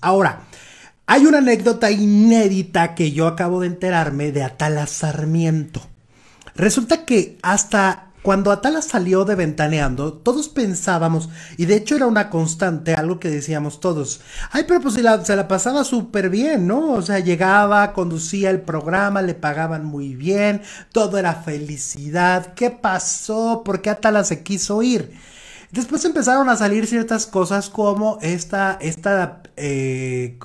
Ahora, hay una anécdota inédita que yo acabo de enterarme de Atala Sarmiento. Resulta que hasta cuando Atala salió de Ventaneando, todos pensábamos, y de hecho era una constante, algo que decíamos todos, ay, pero pues se la, pasaba súper bien, ¿no? O sea, llegaba, conducía el programa, le pagaban muy bien, todo era felicidad, ¿qué pasó? ¿Por qué Atala se quiso ir? Después empezaron a salir ciertas cosas como esta, esta eh,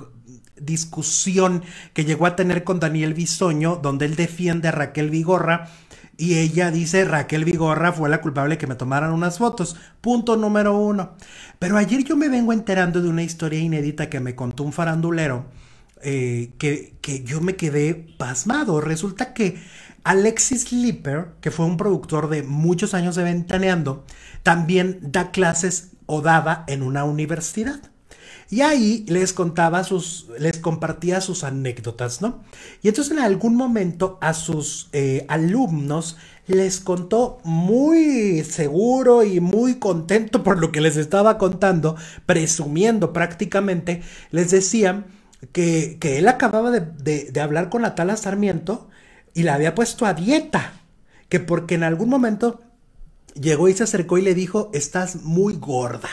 discusión que llegó a tener con Daniel Bisoño, donde él defiende a Raquel Vigorra. Y ella dice, Raquel Vigorra fue la culpable que me tomaran unas fotos. Punto número uno. Pero ayer yo me vengo enterando de una historia inédita que me contó un farandulero eh, que, que yo me quedé pasmado. Resulta que Alexis Lipper, que fue un productor de muchos años de Ventaneando, también da clases o daba en una universidad. Y ahí les contaba sus, les compartía sus anécdotas, ¿no? Y entonces en algún momento a sus eh, alumnos les contó muy seguro y muy contento por lo que les estaba contando, presumiendo prácticamente, les decía que, que él acababa de, hablar con la tala Sarmiento y la había puesto a dieta, que porque en algún momento llegó y se acercó y le dijo, estás muy gorda.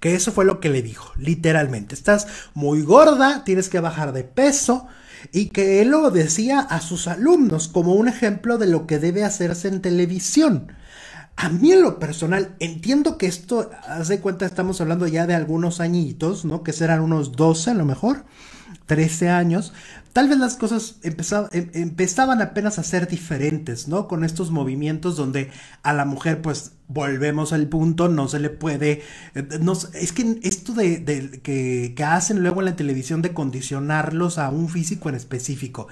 Que eso fue lo que le dijo, literalmente, estás muy gorda, tienes que bajar de peso, y que él lo decía a sus alumnos como un ejemplo de lo que debe hacerse en televisión. A mí en lo personal, entiendo que esto, haz de cuenta, estamos hablando ya de algunos añitos, ¿no? Que serán unos 12 a lo mejor, 13 años. Tal vez las cosas em-, empezaban apenas a ser diferentes, ¿no? Con estos movimientos donde a la mujer, pues, volvemos al punto, no se le puede... Eh, no, es que esto de, que, que hacen luego en la televisión de condicionarlos a un físico en específico.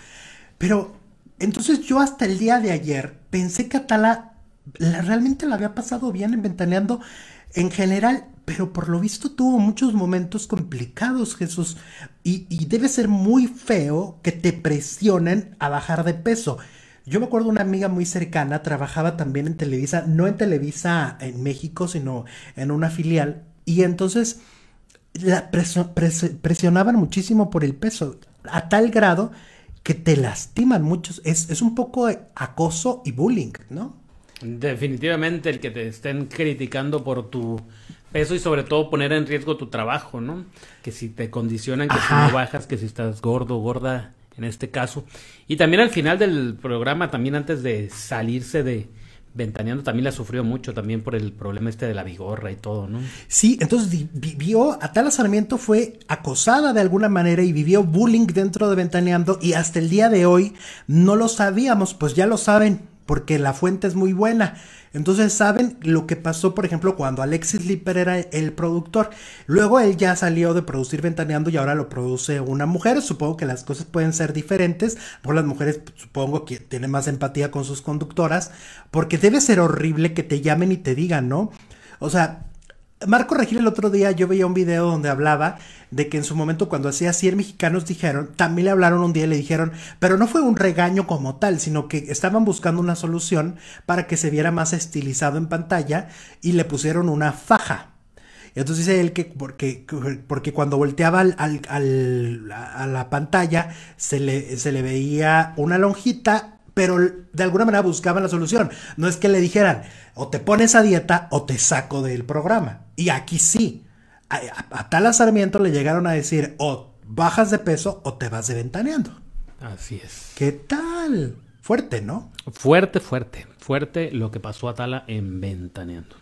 Pero, entonces yo hasta el día de ayer pensé que Atala realmente la había pasado bien en Ventaneando en general, pero por lo visto tuvo muchos momentos complicados, Jesús. Y, debe ser muy feo que te presionen a bajar de peso. Yo me acuerdo una amiga muy cercana, trabajaba también en Televisa, no en Televisa en México, sino en una filial. Y entonces la presionaban muchísimo por el peso, a tal grado que te lastiman muchos. Es, es un poco acoso y bullying, ¿no? Definitivamente el que te estén criticando por tu peso y sobre todo poner en riesgo tu trabajo, ¿no? Que si te condicionan, que si no bajas, que si estás gordo, gorda, en este caso. Y también al final del programa, también antes de salirse de Ventaneando, también la sufrió mucho, también por el problema este de la vigorra y todo, ¿no? Sí, entonces vivió, a tal Sarmiento fue acosada de alguna manera y vivió bullying dentro de Ventaneando y hasta el día de hoy no lo sabíamos, pues ya lo saben, porque la fuente es muy buena. Entonces saben lo que pasó, por ejemplo, cuando Alexis Lipper era el productor. Luego él ya salió de producir Ventaneando y ahora lo produce una mujer. Supongo que las cosas pueden ser diferentes. Por las mujeres supongo que tienen más empatía con sus conductoras, porque debe ser horrible que te llamen y te digan, ¿no? O sea, Marco Regil el otro día yo veía un video donde hablaba de que en su momento cuando hacía 100 mexicanos dijeron, también le hablaron un día y le dijeron, pero no fue un regaño como tal, sino que estaban buscando una solución para que se viera más estilizado en pantalla y le pusieron una faja. Entonces dice él que porque, porque cuando volteaba al, a la pantalla se le, se le veía una lonjita pero de alguna manera buscaban la solución. No es que le dijeran, o te pones a dieta o te saco del programa. Y aquí sí. A, Tala Sarmiento le llegaron a decir o bajas de peso o te vas de ventaneando. Así es. ¿Qué tal? Fuerte, ¿no? Fuerte, fuerte. Fuerte lo que pasó a Tala en ventaneando.